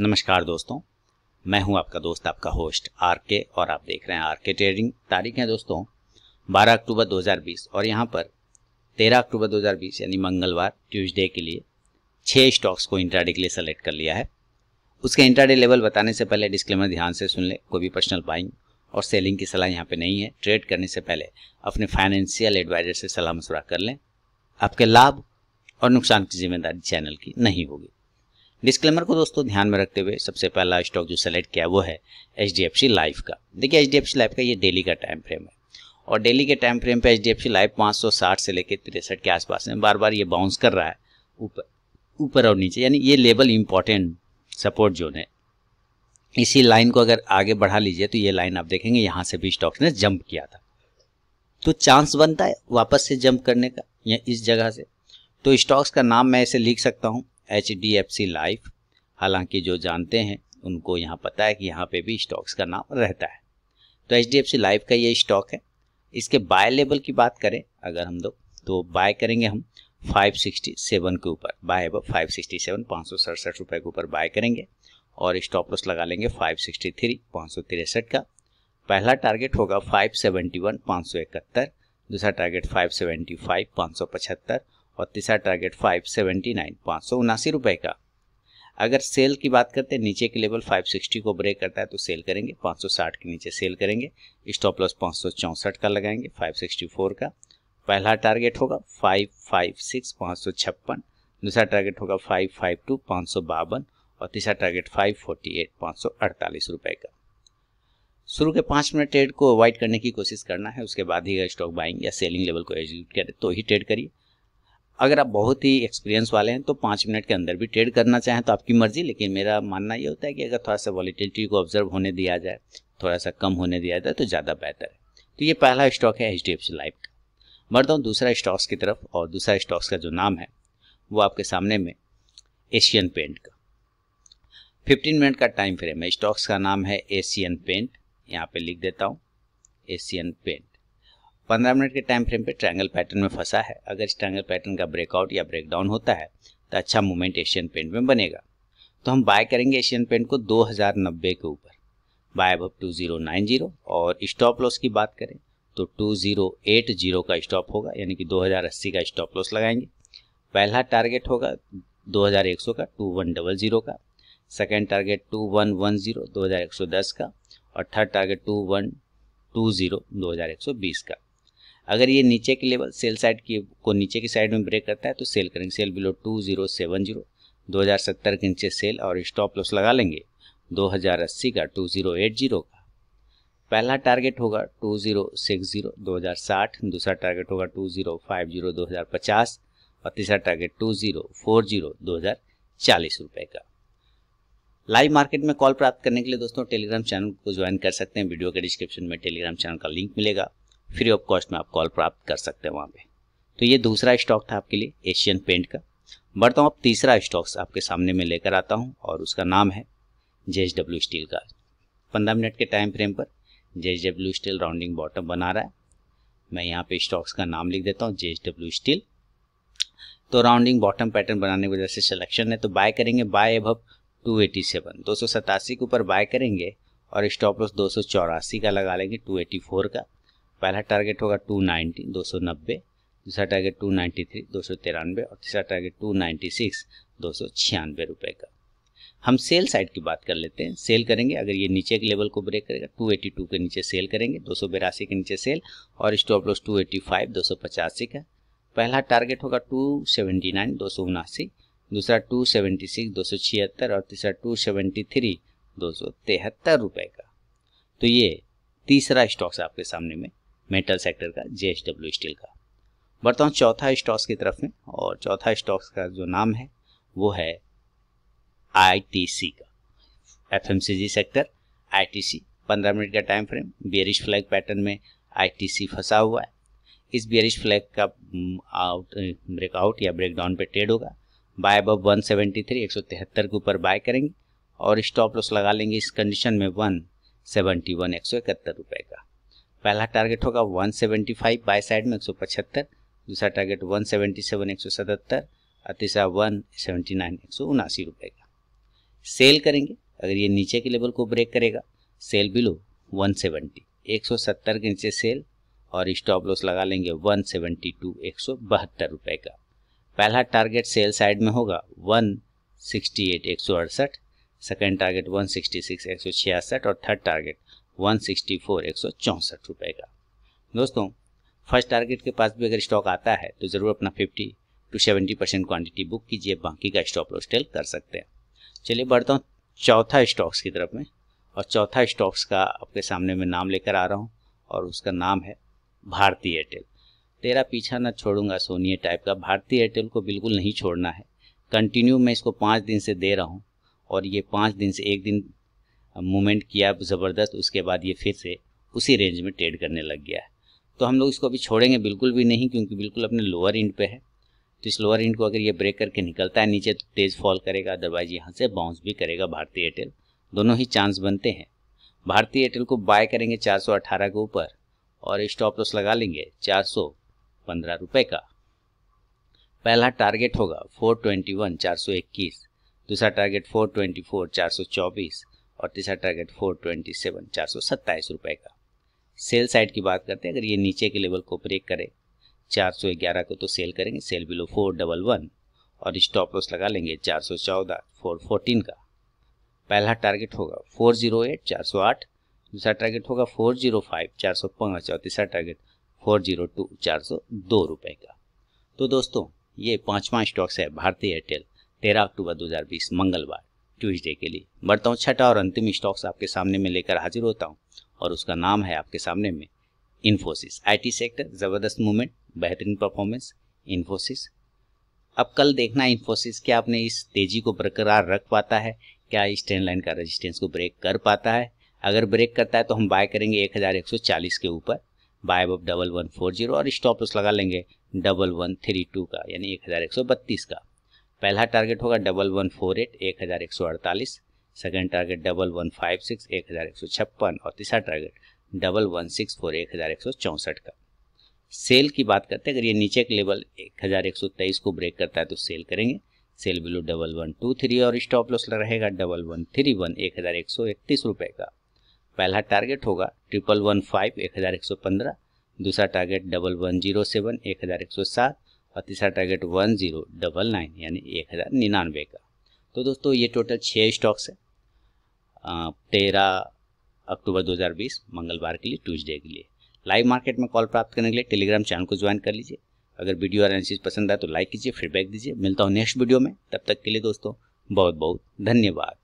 नमस्कार दोस्तों मैं हूं आपका दोस्त आपका होस्ट आर के और आप देख रहे हैं आर के ट्रेडिंग तारीख है दोस्तों 12 अक्टूबर 2020 और यहां पर 13 अक्टूबर 2020 यानी मंगलवार ट्यूसडे के लिए छः स्टॉक्स को इंट्राडे के लिए सेलेक्ट कर लिया है उसके इंट्राडे लेवल बताने से पहले डिस्क्लेमर ध्यान से सुन ले कोई भी पर्सनल बाइंग और सेलिंग की सलाह यहाँ पर नहीं है ट्रेड करने से पहले अपने फाइनेंशियल एडवाइजर से सलाह मशुरा कर लें आपके लाभ और नुकसान की जिम्मेदारी चैनल की नहीं होगी डिस्क्लेमर को दोस्तों ध्यान में रखते हुए सबसे पहला स्टॉक जो सेलेक्ट किया वो है H D F C life का देखिए H D F C life का ये डेली का टाइम फ्रेम है और डेली के टाइम फ्रेम पे H D F C life पाँच सौ साठ से लेकर तिरसठ के आसपास में बार बार ये बाउंस कर रहा है ऊपर ऊपर और नीचे यानी ये लेवल इंपॉर्टेंट सपोर्ट जोन है इसी लाइन को अगर आगे बढ़ा लीजिए तो ये लाइन आप देखेंगे यहाँ से भी स्टॉक्स ने जंप किया था तो चांस बनता है वापस से जंप करने का या इस जगह से तो स्टॉक्स का नाम मैं इसे लिख सकता हूँ H D F C life हालांकि जो जानते हैं उनको यहाँ पता है कि यहाँ पे भी स्टॉक्स का नाम रहता है तो H D F C life का ये स्टॉक है इसके बाय लेवल की बात करें अगर हम लोग तो बाय करेंगे हम 567 के ऊपर बाय अब 567 पाँच सौ सड़सठ रुपये के ऊपर बाय करेंगे और स्टॉप लॉस लगा लेंगे 563 पाँच सौ तिरसठ का पहला टारगेट होगा 571 571 दूसरा टारगेट 575 575 और तीसरा टारगेट फाइव सेवेंटी नाइन पाँच सौ उनासी रुपये का अगर सेल की बात करते हैं नीचे के लेवल फाइव सिक्सटी को ब्रेक करता है तो सेल करेंगे पाँच सौ साठ के नीचे सेल करेंगे स्टॉप लॉस पाँच सौ का लगाएंगे फाइव सिक्सटी फोर का पहला टारगेट होगा फाइव फाइव सिक्स पाँच सौ छप्पन दूसरा टारगेट होगा फाइव फाइव टू पाँच सौ बावन और तीसरा टारगेट फाइव फोर्टी एट पाँच सौ अड़तालीस रुपये का शुरू के पाँच मिनट ट्रेड को अवॉइड करने की कोशिश करना है उसके बाद ही अगर स्टॉक बाइंग या सेलिंग लेवल को एग्जीक्यूट करें तो ही ट्रेड करिए अगर आप बहुत ही एक्सपीरियंस वाले हैं तो पाँच मिनट के अंदर भी ट्रेड करना चाहें तो आपकी मर्ज़ी लेकिन मेरा मानना ये होता है कि अगर थोड़ा सा वॉलीटिलिटी को ऑब्जर्व होने दिया जाए थोड़ा सा कम होने दिया जाए तो ज़्यादा बेहतर है तो ये पहला स्टॉक है H D F C life का बढ़ता हूँ दूसरा स्टॉक्स की तरफ और दूसरा स्टॉक्स का जो नाम है वो आपके सामने में एशियन पेंट का फिफ्टीन मिनट का टाइम फ्रेम है स्टॉक्स का नाम है एशियन पेंट यहाँ पर लिख देता हूँ एशियन पेंट पंद्रह मिनट के टाइम फ्रेम पे ट्रायंगल पैटर्न में फंसा है अगर इस ट्रायंगल पैटर्न का ब्रेकआउट या ब्रेकडाउन होता है तो अच्छा मूवमेंट एशियन पेंट में बनेगा तो हम बाय करेंगे एशियन पेंट को दो हज़ार नब्बे के ऊपर buy above two zero nine zero और स्टॉप लॉस की बात करें तो टू जीरो एट जीरो का स्टॉप होगा यानी कि दो हज़ार अस्सी का स्टॉप लॉस लगाएंगे पहला टारगेट होगा दो हज़ार एक सौ का टू वन डबल जीरो का second target two one one zero दो हज़ार एक सौ दस का और third target two one two zero दो हज़ार एक सौ बीस का अगर ये नीचे के लेवल सेल साइड की को नीचे की साइड में ब्रेक करता है तो सेल करेंगे sell below two zero seven zero दो हज़ार सत्तर के नीचे सेल और स्टॉप लॉस लगा लेंगे दो हज़ार अस्सी का टू जीरो एट जीरो का पहला टारगेट होगा टू जीरो सिक्स जीरो दो हज़ार साठ दूसरा टारगेट होगा टू जीरो फाइव जीरो दो हज़ार पचास और तीसरा target two zero four zero दो हज़ार चालीस रुपये का लाइव मार्केट में कॉल प्राप्त करने के लिए दोस्तों टेलीग्राम चैनल को ज्वाइन कर सकते हैं वीडियो के डिस्क्रिप्शन में टेलीग्राम चैनल का लिंक मिलेगा फ्री ऑफ कॉस्ट में आप कॉल प्राप्त कर सकते हैं वहाँ पे तो ये दूसरा स्टॉक था आपके लिए एशियन पेंट का बढ़ता हूँ अब तीसरा स्टॉक्स आपके सामने में लेकर आता हूँ और उसका नाम है जे डब्ल्यू स्टील का पंद्रह मिनट के टाइम फ्रेम पर J W steel rounding bottom बना रहा है मैं यहाँ पे स्टॉक्स का नाम लिख देता हूँ जे डब्ल्यू स्टील तो राउंडिंग बॉटम पैटर्न बनाने की वजह से सिलेक्शन है तो बाय करेंगे buy above two eighty seven दो सौ सतासी के ऊपर बाय करेंगे और स्टॉप लॉस दो सौ चौरासी का लगा लेंगे टू एटी फोर का पहला टारगेट होगा 290 290 दूसरा टारगेट 293 दो सौ तिरानवे और तीसरा टारगेट 296 दो सौ छियानवे रुपये का हम सेल साइड की बात कर लेते हैं सेल करेंगे अगर ये नीचे के लेवल को ब्रेक करेगा 282 के नीचे सेल करेंगे दो सौ बिरासी के नीचे सेल और स्टॉप लॉस 285 दो सौ पचासी का पहला टारगेट होगा 279 दो सौ उनासी दूसरा 276 दो सौ छिहत्तर और तीसरा 273 दो सौ तिहत्तर रुपये का तो ये तीसरा स्टॉक्स आपके सामने में मेटल सेक्टर का जे स्टील का बढ़ता हूँ चौथा स्टॉक्स की तरफ में और चौथा स्टॉक्स का जो नाम है वो है आईटीसी का एफएमसीजी सेक्टर आईटीसी 15 मिनट का time frame bearish flag pattern में आईटीसी फंसा हुआ है इस बियरिश फ्लैग का आउट mm, ब्रेकआउट या ब्रेक डाउन पे ट्रेड होगा बाय अब 173 तिहत्तर के ऊपर बाय करेंगे और स्टॉप लॉस लगा लेंगे इस कंडीशन में सौ इकहत्तर रुपए का पहला टारगेट होगा 175 सेवेंटी फाइव बाई साइड में एक सौ पचहत्तर दूसरा टारगेट 177 सेवेंटी सेवन एक सौ सतहत्तर और तीसरा वन सेवेंटी रुपये का सेल करेंगे अगर ये नीचे के लेवल को ब्रेक करेगा सेल बिलो वन सेवेंटी एक सौ सत्तर के नीचे सेल और स्टॉप लॉस लगा लेंगे वन सेवेंटी टू एक सौ बहत्तर रुपये का पहला टारगेट सेल साइड में होगा वन सिक्सटी एट एक सौ अड़सठ second target one sixty six एक सौ छियासठ और third target one sixty four एक सौ चौंसठ रुपये का दोस्तों फर्स्ट टारगेट के पास भी अगर स्टॉक आता है तो ज़रूर अपना fifty to seventy percent quantity book कीजिए बाकी का स्टॉप लॉस टेल कर सकते हैं चलिए बढ़ता हूँ चौथा स्टॉक्स की तरफ में और चौथा स्टॉक्स का आपके सामने मैं नाम लेकर आ रहा हूँ और उसका नाम है भारती एयरटेल तेरा पीछा ना छोड़ूंगा सोनिया टाइप का भारतीय एयरटेल को बिल्कुल नहीं छोड़ना है कंटिन्यू मैं इसको पाँच दिन से दे रहा हूँ और ये पाँच दिन से एक दिन मूवमेंट किया ज़बरदस्त उसके बाद ये फिर से उसी रेंज में ट्रेड करने लग गया है तो हम लोग इसको अभी छोड़ेंगे बिल्कुल भी नहीं क्योंकि बिल्कुल अपने लोअर इंड पे है तो इस लोअर इंड को अगर ये ब्रेक करके निकलता है नीचे तो तेज़ फॉल करेगा अदरवाइज़ यहाँ से बाउंस भी करेगा भारतीय एयरटेल दोनों ही चांस बनते हैं भारतीय एयरटेल को बाय करेंगे चार के ऊपर और स्टॉप लॉस लगा लेंगे चार सौ पंद्रह रुपये का पहला टारगेट होगा फोर ट्वेंटी वन चार सौ इक्कीस दूसरा टारगेट फोर ट्वेंटी फोर चार सौ चौबीस और तीसरा टारगेट फोर ट्वेंटी सेवन चार सौ सत्ताईस रुपये का सेल साइड की बात करते हैं अगर ये नीचे के लेवल को ब्रेक करे चार सौ ग्यारह को तो सेल करेंगे sell below four double one और स्टॉप लॉस लगा लेंगे चार सौ चौदह फोर फोर्टीन का पहला टारगेट होगा फोर जीरो एट चार सौ आठ दूसरा टारगेट होगा फोर जीरो फाइव चार सौ पाँच और तीसरा टारगेट फोर जीरो टू चार सौ दो रुपये का तो दोस्तों ये पाँचवा स्टॉक्स है भारतीय एयरटेल तेरह अक्टूबर दो हजार बीस मंगलवार ट्यूजडे के लिए बढ़ता हूँ छठा और अंतिम स्टॉक्स आपके सामने में लेकर हाजिर होता हूँ और उसका नाम है आपके सामने में इन्फोसिस आईटी सेक्टर ज़बरदस्त मूवमेंट बेहतरीन परफॉर्मेंस इन्फोसिस अब कल देखना है इन्फोसिस क्या आपने इस तेज़ी को बरकरार रख पाता है क्या इस ट्रेन लाइन का रेजिस्टेंस को ब्रेक कर पाता है अगर ब्रेक करता है तो हम बाय करेंगे 1140 के ऊपर buy above double one four zero और स्टॉप लगा लेंगे डबल वन थ्री टू का यानी एक हज़ार एक सौ बत्तीस का पहला टारगेट होगा डबल वन फोर एट एक हज़ार एक सौ अड़तालीस second target double one five six एक हज़ार एक सौ छप्पन और तीसरा target double one six four एक हज़ार एक सौ चौंसठ का सेल की बात करते हैं अगर ये नीचे के लेवल एक हज़ार एक सौ तेईस को ब्रेक करता है तो सेल करेंगे sell below double one two three और स्टॉप लॉस रहेगा डबल वन थ्री वन एक हज़ार एक सौ इकतीस रुपये का पहला टारगेट होगा ट्रिपल वन फाइव एक हज़ार एक सौ पंद्रह दूसरा target double one zero seven एक हज़ार एक सौ सात और तीसरा target one zero double nine यानी एक हज़ार निन्यानवे का तो दोस्तों ये टोटल छः स्टॉक्स है तेरह अक्टूबर 2020 मंगलवार के लिए ट्यूजडे के लिए लाइव मार्केट में कॉल प्राप्त करने के लिए टेलीग्राम चैनल को ज्वाइन कर लीजिए अगर वीडियो और एनालिसिस पसंद आए तो लाइक कीजिए फीडबैक दीजिए मिलता हूँ नेक्स्ट वीडियो में तब तक के लिए दोस्तों बहुत बहुत धन्यवाद